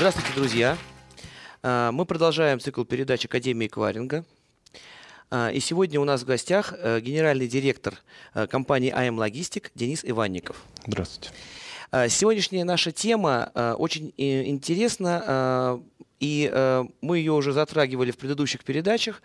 Здравствуйте, друзья! А, мы продолжаем цикл передач Академии Кваринга. А, и сегодня у нас в гостях э, генеральный директор э, компании АМ эм Логистик Денис Иванников. Здравствуйте. А, сегодняшняя наша тема э, очень интересна, и мы ее уже затрагивали в предыдущих передачах,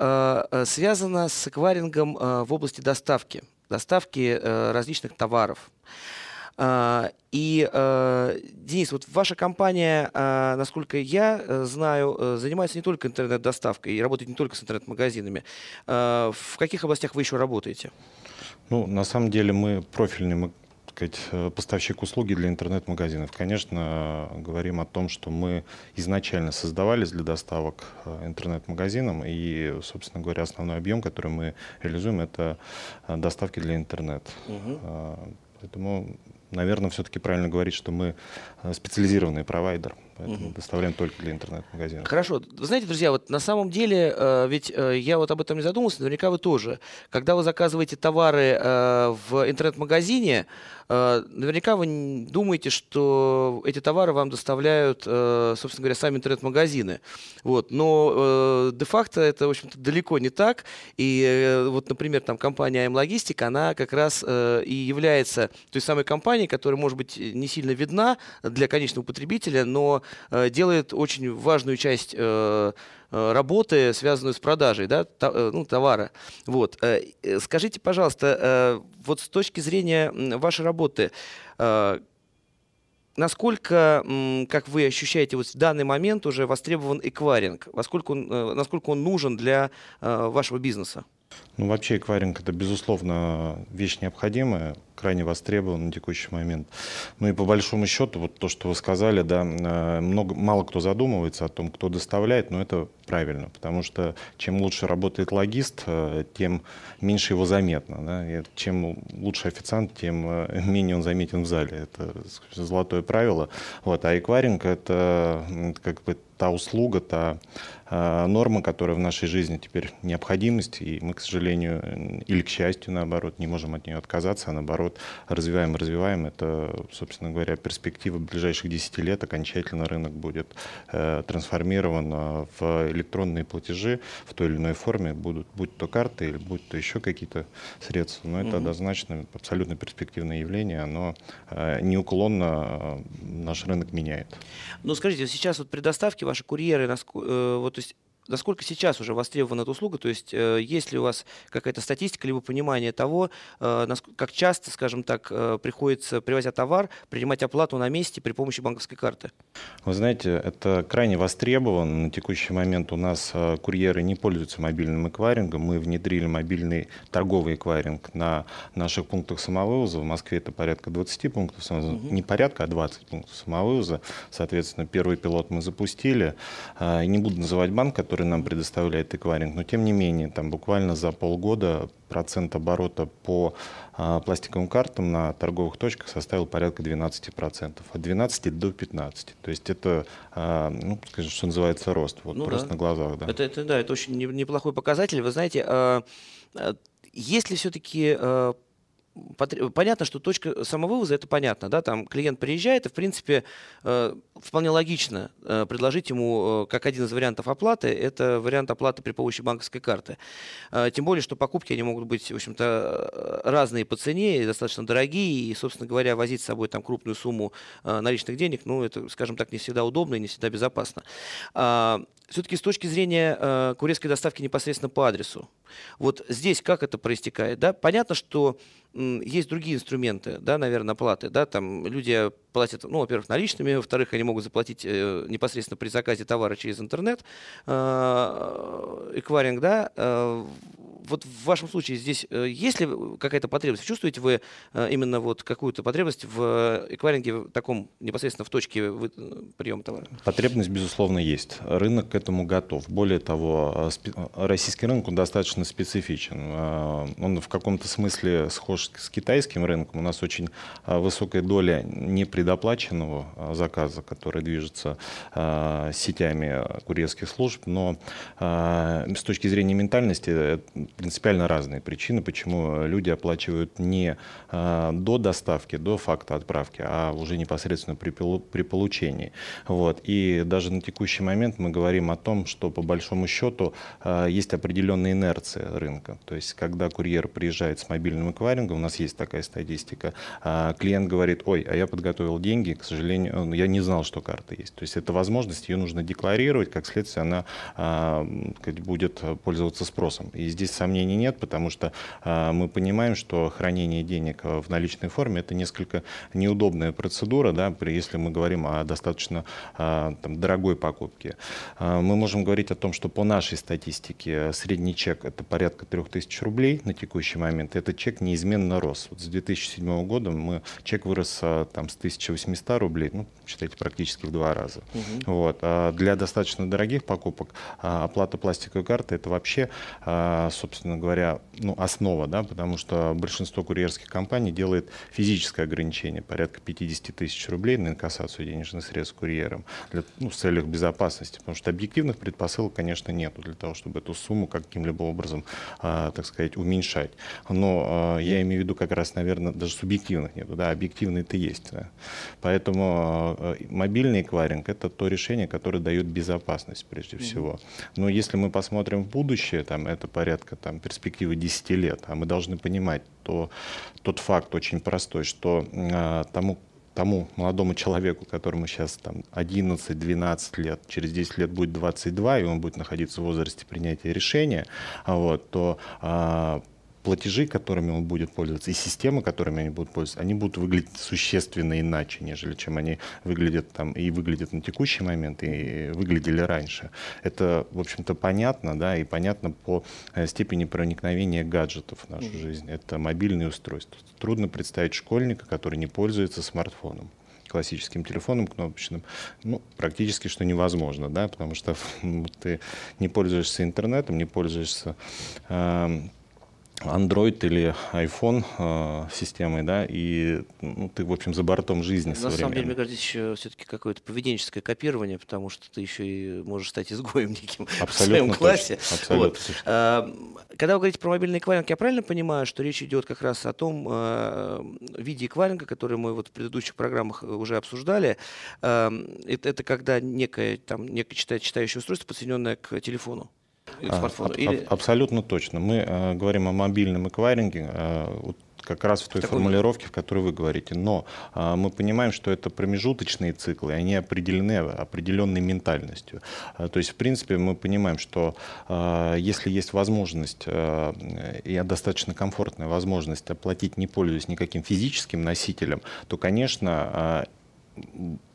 связана с эквайрингом в области доставки, доставки различных товаров. А, и, а, Денис, вот ваша компания, а, насколько я э, знаю, э, занимается не только интернет-доставкой и работает не только с интернет-магазинами. В каких областях вы еще работаете? Ну, на самом деле мы профильный сказать, э, поставщик услуги для интернет-магазинов. Конечно, говорим о том, что мы изначально создавались для доставок интернет-магазинам, и, собственно говоря, основной объем, который мы реализуем, это доставки для интернет. Угу. Поэтому наверное, все-таки правильно говорить, что мы э, специализированный провайдер. Поэтому угу. доставляем только для интернет-магазинов. Хорошо. Вы знаете, друзья, вот на самом деле, э, ведь э, я вот об этом не задумывался, наверняка вы тоже. Когда вы заказываете товары э, в интернет-магазине, э, наверняка вы думаете, что эти товары вам доставляют, э, собственно говоря, сами интернет-магазины. Вот. Но э, де-факто это, в общем-то, далеко не так. И э, вот, например, там компания АМ-логистик, она как раз э, и является той самой компанией, которая, может быть, не сильно видна для конечного потребителя, но Э, делает очень важную часть э, э, работы, связанную с продажей да, ну, товара. Вот. Скажите, пожалуйста, вот с точки зрения вашей работы, насколько, как вы ощущаете, вот в данный момент уже востребован эквайринг? Насколько он, насколько он нужен для вашего бизнеса? Ну, вообще эквайринг – это, безусловно, вещь необходимая, крайне востребована на текущий момент. Ну и по большому счету, вот то, что вы сказали, да, э, много, мало кто задумывается о том, кто доставляет, но это правильно, потому что чем лучше работает логист, э, тем меньше его заметно. Да? И чем лучше официант, тем э, менее он заметен в зале. Это золотое правило. Вот. А эквайринг – это как бы та услуга, та э, норма, которая в нашей жизни теперь необходимость, и мы, к сожалению, или к счастью, наоборот, не можем от нее отказаться, а наоборот, развиваем, развиваем. Это, собственно говоря, перспектива ближайших 10 лет. Окончательно рынок будет э, трансформирован а, в электронные платежи в той или иной форме, будут, будь то карты или будь то еще какие-то средства. Но это угу. однозначно абсолютно перспективное явление, оно э, неуклонно э, наш рынок меняет. Ну, скажите, сейчас вот при доставке ваши курьеры, насколько, э, вот, то есть за сколько сейчас уже востребована эта услуга? То есть э, есть ли у вас какая-то статистика, либо понимание того, э, как часто, скажем так, э, приходится, привозя товар, принимать оплату на месте при помощи банковской карты? Вы знаете, это крайне востребовано. На текущий момент у нас курьеры не пользуются мобильным эквайрингом. Мы внедрили мобильный торговый эквайринг на наших пунктах самовывоза. В Москве это порядка 20 пунктов самовывоза. Угу. Не порядка, а 20 пунктов самовывоза. Соответственно, первый пилот мы запустили. Не буду называть банк, который который нам предоставляет эквайринг. Но тем не менее, там буквально за полгода процент оборота по а, пластиковым картам на торговых точках составил порядка 12%. От 12 до 15. То есть это, а, ну, скажем, что называется, рост. Вот ну просто да. на глазах. Да. Это, это, да, это очень неплохой показатель. Вы знаете, а, а, есть ли все-таки а, понятно, что точка самовывоза, это понятно, да, там клиент приезжает, и, в принципе, э, вполне логично э, предложить ему, э, как один из вариантов оплаты, это вариант оплаты при помощи банковской карты. Тем более, что покупки, они могут быть, в общем-то, разные по цене, и достаточно дорогие, и, собственно говоря, возить с собой там крупную сумму наличных денег, ну, это, скажем так, не всегда удобно и не всегда безопасно. А, Все-таки с точки зрения курьерской доставки непосредственно по адресу, вот здесь как это проистекает, да, понятно, что есть другие инструменты, да, наверное, оплаты, да, там люди платят, ну, во-первых, наличными, во-вторых, они могут заплатить э, непосредственно при заказе товара через интернет, э, эквайринг, да, э, вот в вашем случае здесь есть ли какая-то потребность? Чувствуете вы именно вот какую-то потребность в эквайринге в таком непосредственно в точке приема товара? Потребность, безусловно, есть. Рынок к этому готов. Более того, российский рынок он достаточно специфичен. Он в каком-то смысле схож с китайским рынком. У нас очень высокая доля непредвиденных предоплаченного а, заказа, который движется а, сетями курьерских служб, но а, с точки зрения ментальности э, принципиально разные причины, почему люди оплачивают не до доставки, до факта отправки, а уже непосредственно при, при получении. Вот. И даже на текущий момент мы говорим о том, что по большому счету есть определенная инерция рынка. То есть, когда курьер приезжает с мобильным эквайрингом, у нас есть такая статистика, клиент говорит, ой, а я подготовил вкладывал деньги, к сожалению, ну, я не знал, что карта есть. То есть это возможность, ее нужно декларировать, как следствие она а, будет пользоваться спросом. И здесь сомнений нет, потому что а, мы понимаем, что хранение денег а, в наличной форме это несколько неудобная процедура, да, если мы говорим о достаточно а, там, дорогой покупке. А, мы можем говорить о том, что по нашей статистике средний чек это порядка 3000 рублей на текущий момент. Этот чек неизменно рос. Вот с 2007 года мы, чек вырос а, там, с 1000 1800 рублей, ну, считайте, практически в два раза. Угу. Вот. А для достаточно дорогих покупок а, оплата пластиковой карты – это вообще, а, собственно говоря, ну, основа, да, потому что большинство курьерских компаний делает физическое ограничение, порядка 50 тысяч рублей на инкассацию денежных средств курьером для, ну, в целях безопасности, потому что объективных предпосылок, конечно, нету для того, чтобы эту сумму каким-либо образом, а, так сказать, уменьшать. Но я имею в виду как раз, наверное, даже субъективных нету, да, объективные-то есть. Да. Поэтому э, мобильный эквайринг – это то решение, которое дает безопасность прежде всего. Но если мы посмотрим в будущее, там, это порядка там, перспективы 10 лет, а мы должны понимать то, тот факт очень простой, что а, тому, тому молодому человеку, которому сейчас там 11-12 лет, через 10 лет будет 22, и он будет находиться в возрасте принятия решения, вот, то а, платежи, которыми он будет пользоваться, и системы, которыми они будут пользоваться, они будут выглядеть существенно иначе, нежели чем они выглядят там и выглядят на текущий момент, и выглядели раньше. Это, в общем-то, понятно, да, и понятно по э, степени проникновения гаджетов в нашу жизнь. Это мобильные устройства. Трудно представить школьника, который не пользуется смартфоном классическим телефоном кнопочным, ну, практически что невозможно, да, потому что ты не пользуешься интернетом, не пользуешься э, Android или iPhone э, системой, да, и ну, ты, в общем, за бортом жизни На самом деле, мне кажется, еще все-таки какое-то поведенческое копирование, потому что ты еще и можешь стать изгоем неким Абсолютно в своем классе. Точно. Абсолютно вот. точно. А, когда вы говорите про мобильный эквайринг, я правильно понимаю, что речь идет как раз о том э, виде эквайринга, который мы вот в предыдущих программах э, уже обсуждали. Э, это, это когда некое, там, некое читающее устройство, подсоединенное к телефону. А, смартфона? А, или... Абсолютно точно. Мы э, говорим о мобильном эквайринге. Э, как раз в той Такой... формулировке, в которой вы говорите. Но а, мы понимаем, что это промежуточные циклы, они определены определенной ментальностью. А, то есть, в принципе, мы понимаем, что а, если есть возможность а, и достаточно комфортная возможность оплатить, не пользуясь никаким физическим носителем, то, конечно, а,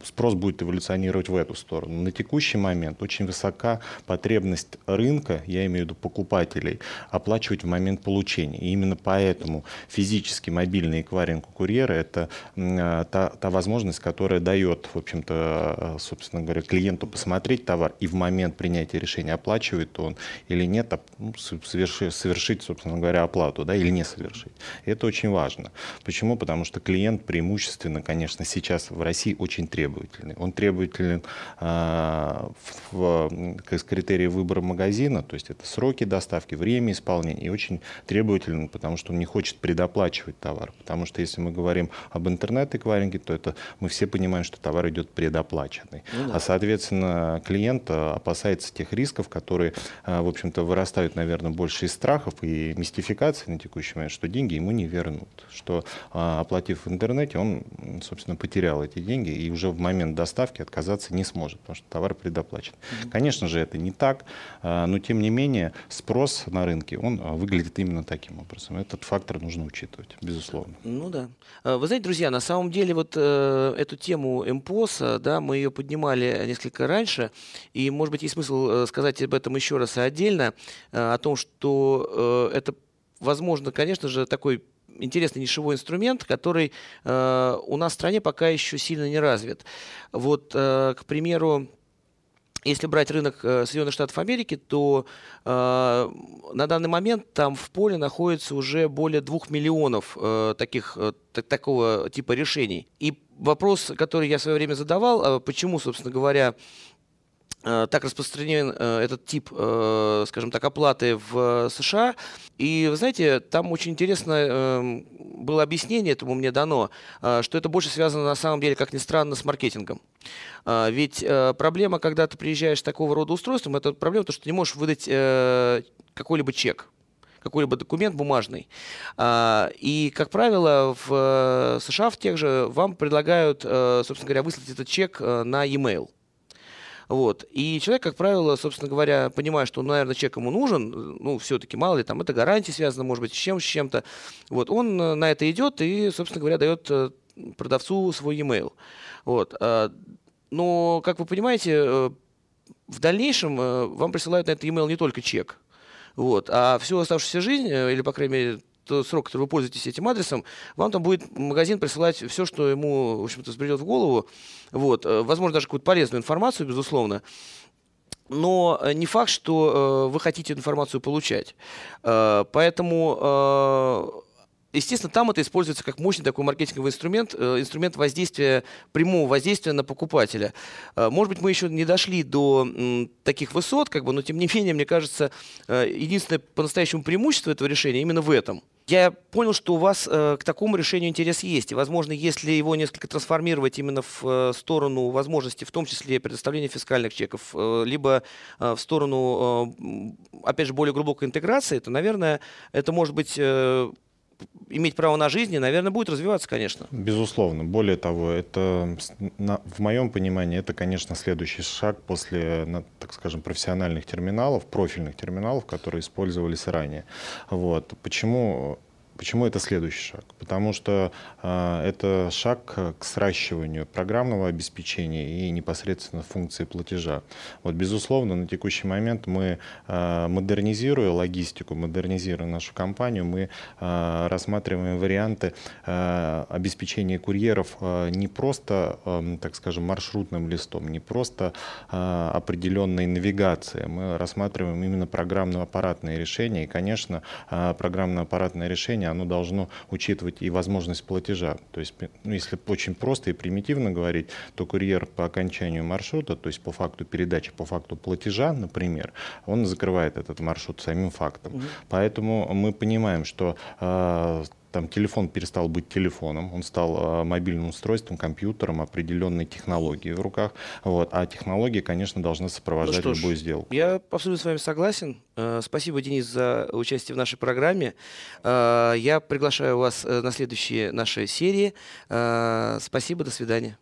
спрос будет эволюционировать в эту сторону. На текущий момент очень высока потребность рынка, я имею в виду покупателей, оплачивать в момент получения. И именно поэтому физически мобильный эквайринг у курьера – это э, та, та возможность, которая дает, в общем-то, э, собственно говоря, клиенту посмотреть товар и в момент принятия решения, оплачивает он или нет, а, ну, совершить, собственно говоря, оплату да, или не совершить. Это очень важно. Почему? Потому что клиент преимущественно, конечно, сейчас в России России очень требовательный. Он требователен э, в, в, с критерии выбора магазина, то есть это сроки доставки, время исполнения, и очень требователен, потому что он не хочет предоплачивать товар. Потому что если мы говорим об интернет-эквайринге, то это мы все понимаем, что товар идет предоплаченный. Ну, да. А, соответственно, клиент а, опасается тех рисков, которые, а, в общем-то, вырастают, наверное, больше из страхов и мистификации на текущий момент, что деньги ему не вернут, что оплатив в интернете, он, собственно, потерял эти деньги деньги и уже в момент доставки отказаться не сможет, потому что товар предоплачен. Mm-hmm. Конечно же, это не так, э, но тем не менее спрос на рынке, он э, выглядит именно таким образом. Этот фактор нужно учитывать, безусловно. Ну да. Э, вы знаете, друзья, на самом деле вот эту тему МПОСа, да, мы ее поднимали несколько раньше, и, может быть, есть смысл сказать об этом еще раз и отдельно, о том, что это возможно, конечно же, такой интересный нишевой инструмент, который э, у нас в стране пока еще сильно не развит. Вот, э, к примеру, если брать рынок э, Соединенных Штатов Америки, то э, на данный момент там в поле находится уже более двух миллионов э, таких, э, так, такого типа решений. И вопрос, который я в свое время задавал, э, почему, собственно говоря, Э, так распространен э, этот тип, э, скажем так, оплаты в США. И, вы знаете, там очень интересно эм, было объяснение этому мне дано, что это больше связано, на самом деле, как ни странно, с маркетингом. Ведь проблема, когда ты приезжаешь с такого рода устройством, это проблема, то, что ты не можешь выдать какой-либо чек какой-либо документ бумажный. И, как правило, в США в тех же вам предлагают, собственно говоря, выслать этот чек на e-mail. Вот. И человек, как правило, собственно говоря, понимая, что, наверное, человек, ему нужен, ну, все-таки, мало ли, там, это гарантия связана, может быть, с чем-то, с чем Вот, он э, на это идет и, собственно говоря, дает э, продавцу свой e-mail. Вот. Э, но, как вы понимаете, в дальнейшем вам присылают на этот e-mail не только чек, вот, а всю оставшуюся жизнь, или, по крайней мере, срок, который вы пользуетесь этим адресом, вам там будет магазин присылать все, что ему, в общем-то, придет в голову. Вот. Э, возможно, даже какую-то полезную информацию, безусловно но э, не факт, что э, вы хотите информацию получать. Э, поэтому э, Естественно, там это используется как мощный такой маркетинговый инструмент, э, инструмент воздействия, прямого воздействия на покупателя. Э, может быть, мы еще не дошли до таких высот, как бы, но тем не менее, мне кажется, э, единственное по-настоящему преимущество этого решения именно в этом. Я понял, что у вас к такому решению интерес есть. И, возможно, если его несколько трансформировать именно в сторону возможности, в том числе предоставления фискальных чеков, либо в сторону, опять же, более глубокой интеграции, то, наверное, это может быть иметь право на жизнь, и, наверное, будет развиваться, конечно. Безусловно. Более того, это, в моем понимании, это, конечно, следующий шаг после, так скажем, профессиональных терминалов, профильных терминалов, которые использовались ранее. Вот. Почему Почему это следующий шаг? Потому что э, это шаг к сращиванию программного обеспечения и непосредственно функции платежа. Вот, безусловно, на текущий момент мы, э, модернизируя логистику, модернизируя нашу компанию, мы э, рассматриваем варианты э, обеспечения курьеров э, не просто, э, так скажем, маршрутным листом, не просто э, определенной навигацией. Мы рассматриваем именно программно-аппаратные решения. И, конечно, э, программно-аппаратное решение оно должно учитывать и возможность платежа. То есть, ну, если очень просто и примитивно говорить, то курьер по окончанию маршрута, то есть по факту передачи, по факту платежа, например, он закрывает этот маршрут самим фактом. Угу. Поэтому мы понимаем, что э, там телефон перестал быть телефоном, он стал э, мобильным устройством, компьютером, определенной технологии в руках. Вот. А технология, конечно, должна сопровождать ну, любую ж, сделку. Я абсолютно с вами согласен. Э, спасибо, Денис, за участие в нашей программе. Э, я приглашаю вас на следующие наши серии. Спасибо, до свидания.